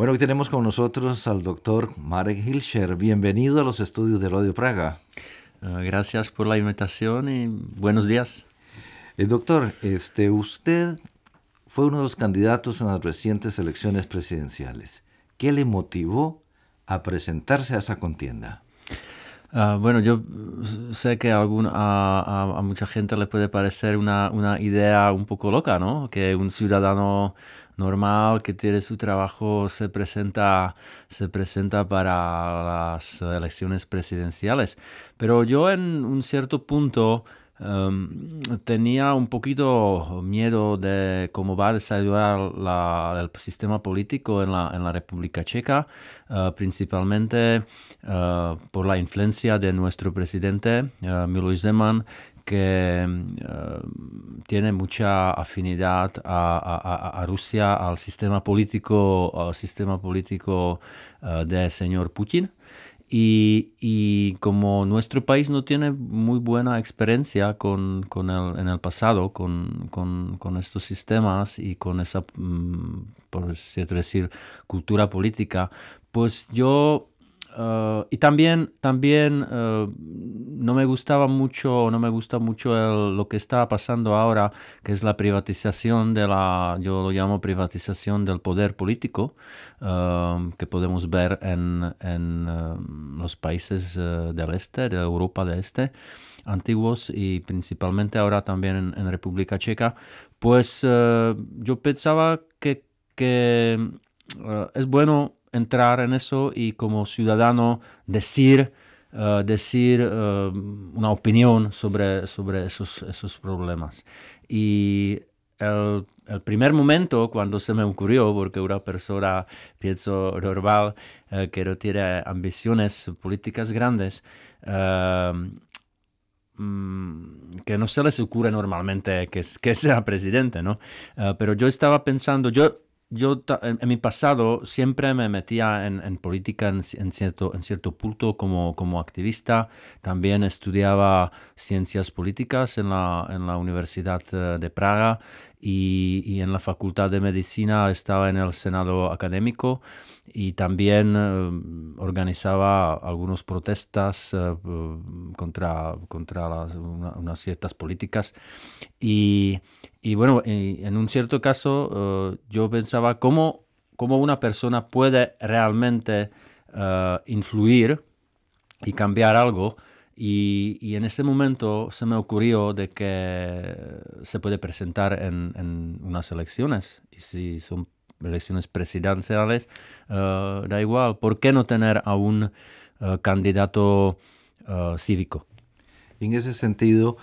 Bueno, hoy tenemos con nosotros al doctor Marek Hilscher. Bienvenido a los estudios de Radio Praga. Ah, gracias por la invitación y buenos días. Eh, doctor, este, usted fue uno de los candidatos en las recientes elecciones presidenciales. ¿Qué le motivó a presentarse a esa contienda? Ah, bueno, yo sé que a, mucha gente le puede parecer una idea un poco loca, ¿no? Que un ciudadano normal que tiene su trabajo se presenta, se presenta para las elecciones presidenciales. Pero yo en un cierto punto Em, tenía un poquito miedo de cómo va a desarrollar la, el sistema político en la, en la República Checa, eh, principalmente eh, por la influencia de nuestro presidente eh, Miloš Zeman, que em, tiene mucha afinidad a, a, a, Rusia, al sistema político, sistema político de señor Putin. Y, como nuestro país no tiene muy buena experiencia con, con el, en el pasado con, estos sistemas y con esa, mm, por decir, cultura política, pues yo eh, y también, también eh, no me gustaba mucho, no me gusta mucho lo que está pasando ahora, que es la privatización de la, yo lo llamo privatización del poder político, eh, que podemos ver en, los países del este, de Europa del este, antiguos y principalmente ahora también en, República Checa. Pues yo pensaba que, que es bueno entrar en eso y como ciudadano decir, eh, decir eh, una opinión sobre, sobre esos, esos problemas. Y el, primer momento cuando se me ocurrió, porque una persona, pienso, normal, eh, que no tiene ambiciones políticas grandes, mm, que no se les ocurre normalmente que, que sea presidente, ¿no? pero yo estaba pensando, yo yo en, mi pasado siempre me metía en, política en, cierto, en cierto punto como, como activista. También estudiaba ciencias políticas en la, en la Universidad eh, de Praga y, y, en la Facultad de Medicina estaba en el Senado Académico y también eh, organizaba algunas protestas eh, contra, contra unas ciertas políticas. Y y bueno, en un cierto caso eh, yo pensaba cómo, cómo, una persona puede realmente eh, influir y cambiar algo. Y, en ese momento se me ocurrió de que se puede presentar en, unas elecciones. Y si son elecciones presidenciales, eh, da igual. ¿Por qué no tener a un candidato cívico? En ese sentido,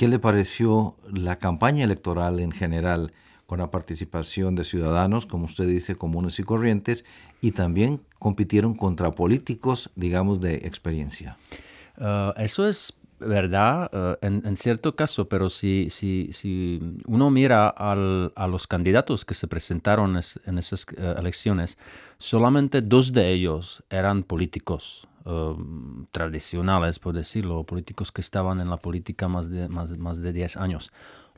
¿Qué le pareció la campaña electoral en general con la participación de ciudadanos, como usted dice, comunes y corrientes, y también compitieron contra políticos, digamos, de experiencia? Ah, eso es verdad eh, en, cierto caso, pero si, si, si uno mira a los candidatos que se presentaron en esas eh, elecciones, solamente dos de ellos eran políticos um, tradicionales, por decirlo, políticos que estaban en la política más de, más, más de 10 años.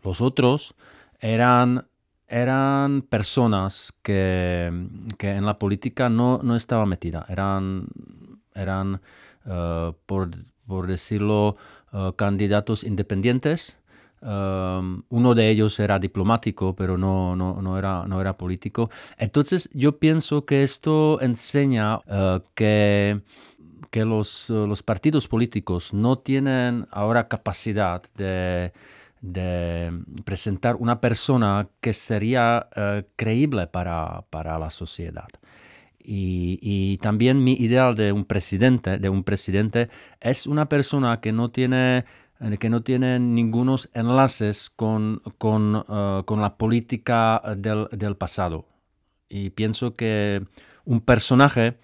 Los otros eran eran personas que, que, en la política no, no estaban metidas, eran, eran eh, por, por decirlo, eh, candidatos independientes. Em, uno de ellos era diplomático, pero no, era, no era político. Entonces yo pienso que esto enseña eh, que, que los, partidos políticos no tienen ahora capacidad de, presentar una persona que sería eh, creíble para la sociedad. Y, también mi ideal de un presidente, de un presidente, es una persona que no tiene eh, que no tiene ningunos enlaces con, eh, la política del, pasado. Y pienso que un personaje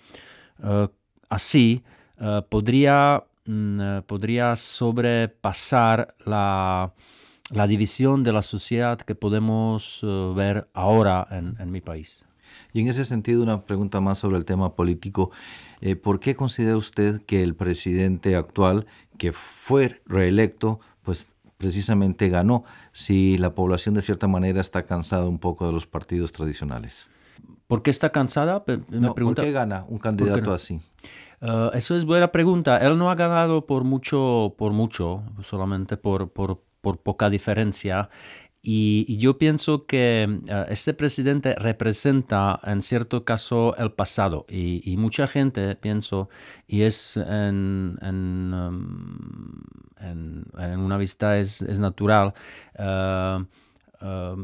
eh, así mm, podría, sobrepasar la, división de la sociedad que podemos ver ahora en mi país. Y en ese sentido, una pregunta más sobre el tema político. Eh, ¿Por qué considera usted que el presidente actual, que fue reelecto, pues precisamente ganó si la población de cierta manera está cansada un poco de los partidos tradicionales? ¿Por qué está cansada? Me no, pregunta, ¿Por qué gana un candidato así? Esa ah, eso es buena pregunta. Él no ha ganado por mucho, por mucho, solamente por, por, por poca diferencia. Y, yo pienso que mm, ah, este presidente representa en cierto caso el pasado y, mucha gente, pienso, y es en, um, una vista es, natural, ah, ah,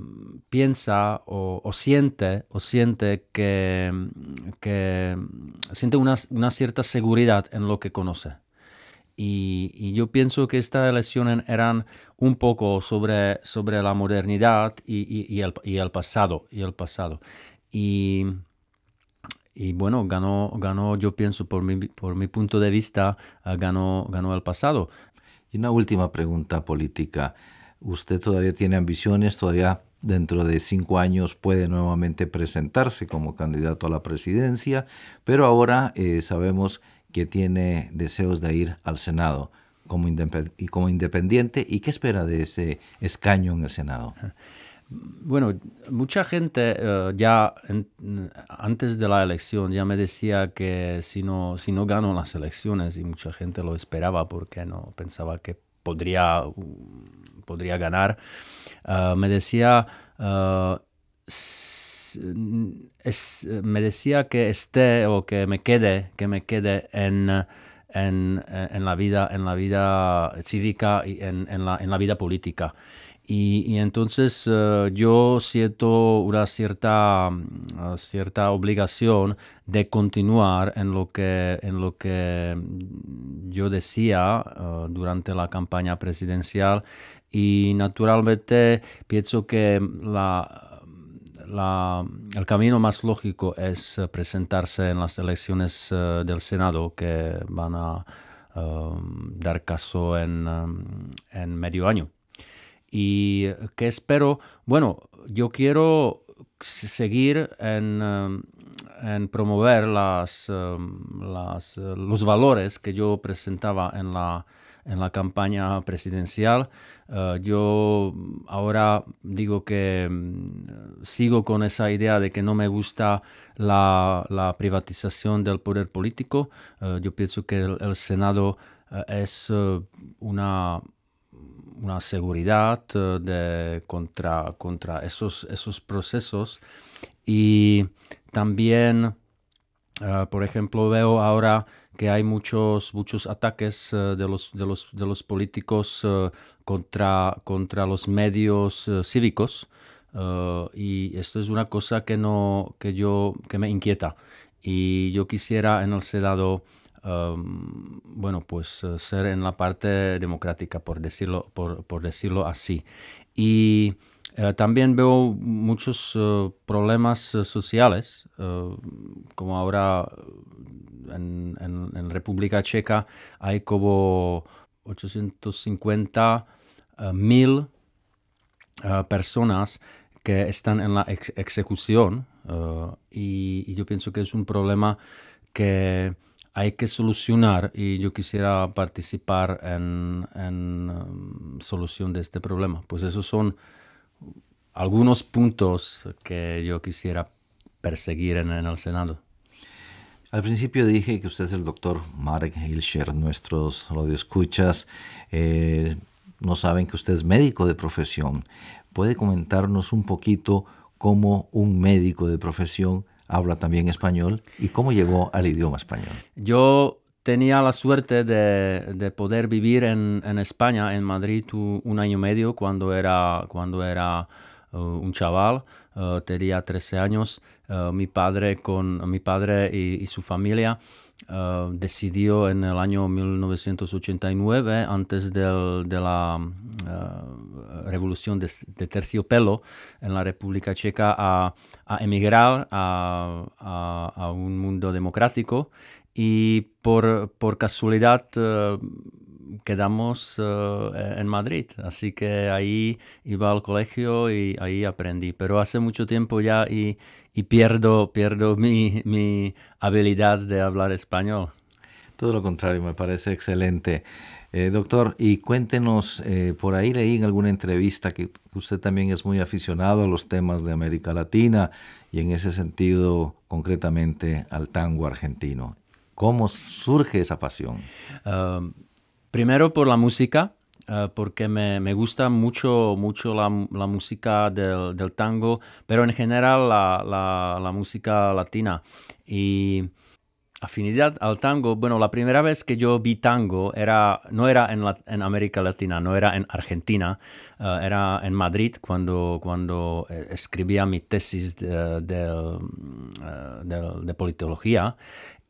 piensa o, siente o siente que, siente una, cierta seguridad en lo que conoce. Y, yo pienso que estas elecciones eran un poco sobre, sobre la modernidad y, y, el, y, el, pasado. Y, el pasado. y, bueno, ganó, ganó, yo pienso, por mi, por mi punto de vista, ah, ganó, ganó el pasado. Y una última pregunta política. ¿Usted todavía tiene ambiciones? ¿Todavía dentro de cinco años puede nuevamente presentarse como candidato a la presidencia? Pero ahora eh, sabemos que tiene deseos de ir al Senado como, independiente y qué espera de ese escaño en el Senado. Bueno, mucha gente eh, ya antes de la elección ya me decía que si no, si no gano las elecciones, y mucha gente lo esperaba porque no pensaba que podría, podría ganar, eh, me decía, eh, es, me decía que esté o que me quede, que me quede en, en, la, vida, en la vida cívica y en, en la, la, vida política. Y, entonces eh, yo siento una cierta, mm, cierta obligación de continuar en lo que, en lo que yo decía eh, durante la campaña presidencial y naturalmente pienso que la, el camino más lógico es eh, presentarse en las elecciones eh, del Senado que van a eh, dar caso en, medio año. ¿Y que espero? Bueno, yo quiero seguir en, promover las, los valores que yo presentaba en la en la campaña presidencial. Eh, yo ahora digo que mm, sigo con esa idea de que no me gusta la, privatización del poder político. Eh, yo pienso que el, Senado eh, es una seguridad contra, esos, esos procesos y también Ah, por ejemplo, veo ahora que hay muchos, muchos ataques eh, de, los, de, los, de, los, políticos eh, contra, contra los medios eh, cívicos y esto es una cosa que, no, que, yo, que me inquieta y yo quisiera en el Senado bueno, pues ser en la parte democrática, por decirlo, por, por decirlo así. Y eh, también veo muchos eh, problemas eh, sociales, como ahora en, República Checa hay como 850 mil personas que están en la ejecución y, yo pienso que es un problema que hay que solucionar y yo quisiera participar en, en em, solución de este problema. Pues esos son algunos puntos que yo quisiera perseguir en, el Senado. Al principio dije que usted es el doctor Mark Hilscher, nuestros radioescuchas escuchas no saben que usted es médico de profesión. ¿Puede comentarnos un poquito cómo un médico de profesión habla también español y cómo llegó al idioma español? Yo tenía la suerte de, poder vivir en, España, en Madrid, un año y medio cuando era, eh, un chaval. Eh, tenía 13 años. Eh, mi padre, con, mi padre y, su familia decidió en el año 1989, antes de la revolución de, terciopelo en la República Checa, a, emigrar a un mundo democrático y por, casualidad eh, quedamos eh, en Madrid, así que ahí iba al colegio y ahí aprendí, pero hace mucho tiempo ya y, pierdo, pierdo mi, habilidad de hablar español. Todo lo contrario, me parece excelente. Eh, doctor, y cuéntenos, por ahí leí en alguna entrevista que usted también es muy aficionado a los temas de América Latina y en ese sentido concretamente al tango argentino. ¿Cómo surge esa pasión? Em, primero por la música, eh, porque me, me, gusta mucho, mucho la, la música del, tango, pero en general la, la, música latina. Y afinidad al tango, bueno, la primera vez que yo vi tango era, no era en, en América Latina, no era en Argentina, eh, era en Madrid cuando, cuando eh, escribía mi tesis de, de, de, de politología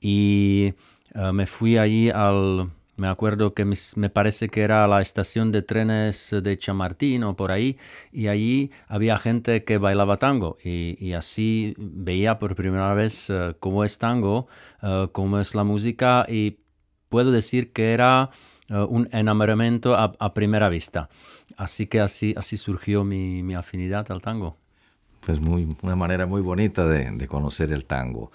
y eh, me fui allí al, me acuerdo que me parece que era la estación de trenes de Chamartín o por ahí, y allí había gente que bailaba tango y, así veía por primera vez eh, cómo es tango, eh, cómo es la música y puedo decir que era un enamoramiento a, primera vista. Así que así, así surgió mi, mi afinidad al tango. Pues muy, una manera muy bonita de, de conocer el tango.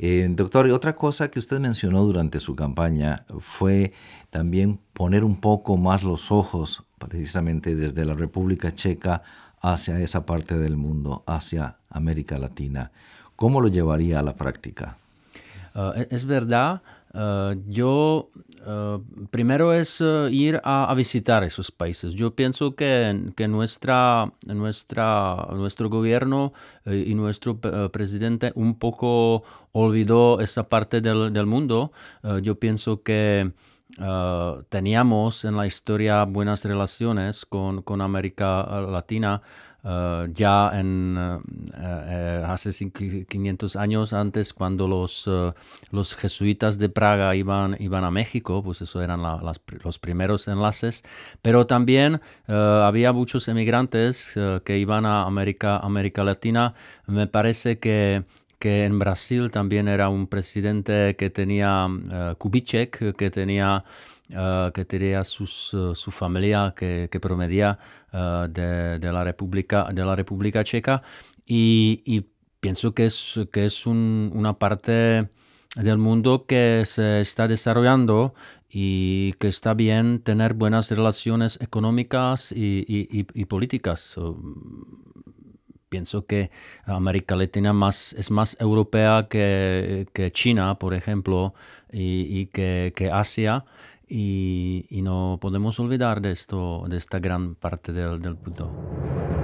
Eh, doctor, otra cosa que usted mencionó durante su campaña fue también poner un poco más los ojos precisamente desde la República Checa hacia esa parte del mundo, hacia América Latina. ¿Cómo lo llevaría a la práctica? Ah, e-, es verdad, eh, yo eh, primero es eh, ir a, visitar esos países. Yo pienso que, que nuestra, nuestro gobierno y nuestro presidente un poco olvidó esa parte del, del mundo. yo pienso que teníamos en la historia buenas relaciones con, con América Latina. Eh, ya en eh, eh, hace 500 años antes, cuando los, los jesuitas de Praga iban, iban a México, pues eso eran los primeros enlaces, pero también había muchos emigrantes que iban a América, América Latina. Me parece que que en Brasil también era un presidente que tenía eh, Kubitschek, que tenía, eh, que tenía sus, eh, su familia que, que promedia de, de, la República, de la República Checa y, pienso que es, que es una parte del mundo que se está desarrollando y que está bien tener buenas relaciones económicas y, y, y políticas pienso que América Latina más, es más europea que, que China, por ejemplo, y, que, Asia. Y, no podemos olvidar de, esto, de esta gran parte del, del punto.